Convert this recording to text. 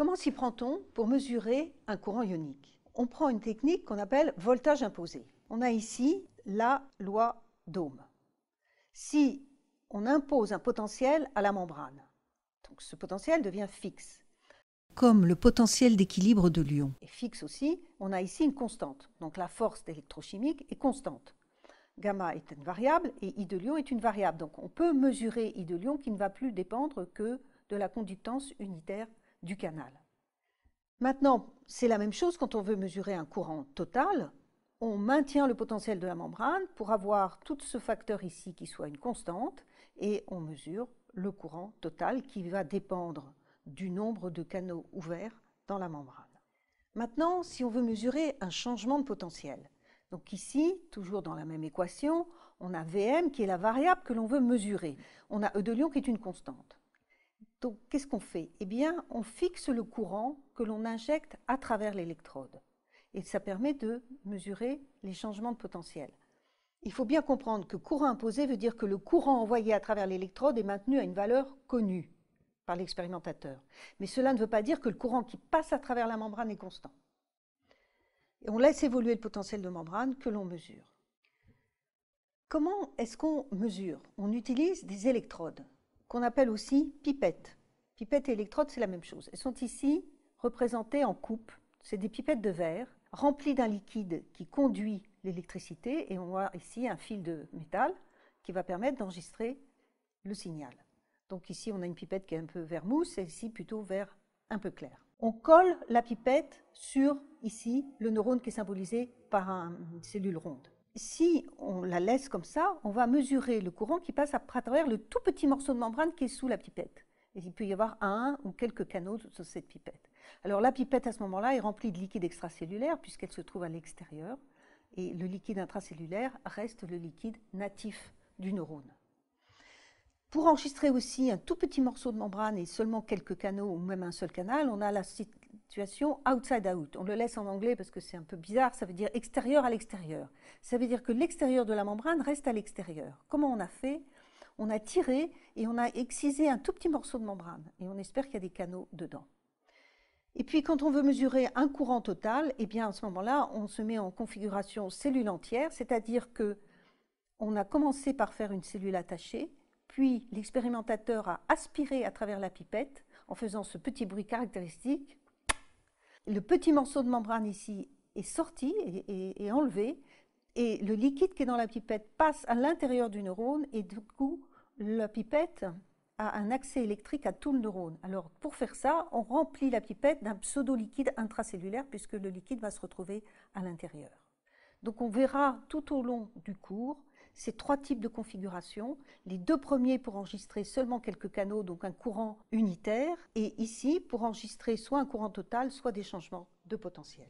Comment s'y prend-on pour mesurer un courant ionique On prend une technique qu'on appelle voltage imposé. On a ici la loi d'Ohm. Si on impose un potentiel à la membrane, donc ce potentiel devient fixe. Comme le potentiel d'équilibre de l'ion. est fixe aussi, on a ici une constante. Donc la force électrochimique est constante. Gamma est une variable et I de l'ion est une variable. Donc on peut mesurer I de l'ion qui ne va plus dépendre que de la conductance unitaire du canal. Maintenant, c'est la même chose quand on veut mesurer un courant total. On maintient le potentiel de la membrane pour avoir tout ce facteur ici qui soit une constante et on mesure le courant total qui va dépendre du nombre de canaux ouverts dans la membrane. Maintenant, si on veut mesurer un changement de potentiel, donc ici, toujours dans la même équation, on a Vm qui est la variable que l'on veut mesurer. On a E de Lyon qui est une constante. Donc qu'est-ce qu'on fait Eh bien, on fixe le courant que l'on injecte à travers l'électrode. Et ça permet de mesurer les changements de potentiel. Il faut bien comprendre que courant imposé veut dire que le courant envoyé à travers l'électrode est maintenu à une valeur connue par l'expérimentateur. Mais cela ne veut pas dire que le courant qui passe à travers la membrane est constant. Et on laisse évoluer le potentiel de membrane que l'on mesure. Comment est-ce qu'on mesure On utilise des électrodes, qu'on appelle aussi pipettes. Pipette et électrode, c'est la même chose. Elles sont ici représentées en coupe. C'est des pipettes de verre remplies d'un liquide qui conduit l'électricité et on voit ici un fil de métal qui va permettre d'enregistrer le signal. Donc ici, on a une pipette qui est un peu vert mousse et ici plutôt vert un peu clair. On colle la pipette sur ici le neurone qui est symbolisé par une cellule ronde. Si on la laisse comme ça, on va mesurer le courant qui passe à travers le tout petit morceau de membrane qui est sous la pipette il peut y avoir un ou quelques canaux sur cette pipette. Alors la pipette à ce moment-là est remplie de liquide extracellulaire puisqu'elle se trouve à l'extérieur et le liquide intracellulaire reste le liquide natif du neurone. Pour enregistrer aussi un tout petit morceau de membrane et seulement quelques canaux ou même un seul canal, on a la situation outside out. On le laisse en anglais parce que c'est un peu bizarre, ça veut dire extérieur à l'extérieur. Ça veut dire que l'extérieur de la membrane reste à l'extérieur. Comment on a fait on a tiré et on a excisé un tout petit morceau de membrane. Et on espère qu'il y a des canaux dedans. Et puis quand on veut mesurer un courant total, eh bien à ce moment-là, on se met en configuration cellule entière, c'est-à-dire que on a commencé par faire une cellule attachée, puis l'expérimentateur a aspiré à travers la pipette en faisant ce petit bruit caractéristique. Le petit morceau de membrane ici est sorti et, enlevé, et le liquide qui est dans la pipette passe à l'intérieur du neurone, et du coup, la pipette a un accès électrique à tout le neurone. Alors pour faire ça, on remplit la pipette d'un pseudo-liquide intracellulaire puisque le liquide va se retrouver à l'intérieur. Donc on verra tout au long du cours ces trois types de configurations. Les deux premiers pour enregistrer seulement quelques canaux, donc un courant unitaire, et ici pour enregistrer soit un courant total, soit des changements de potentiel.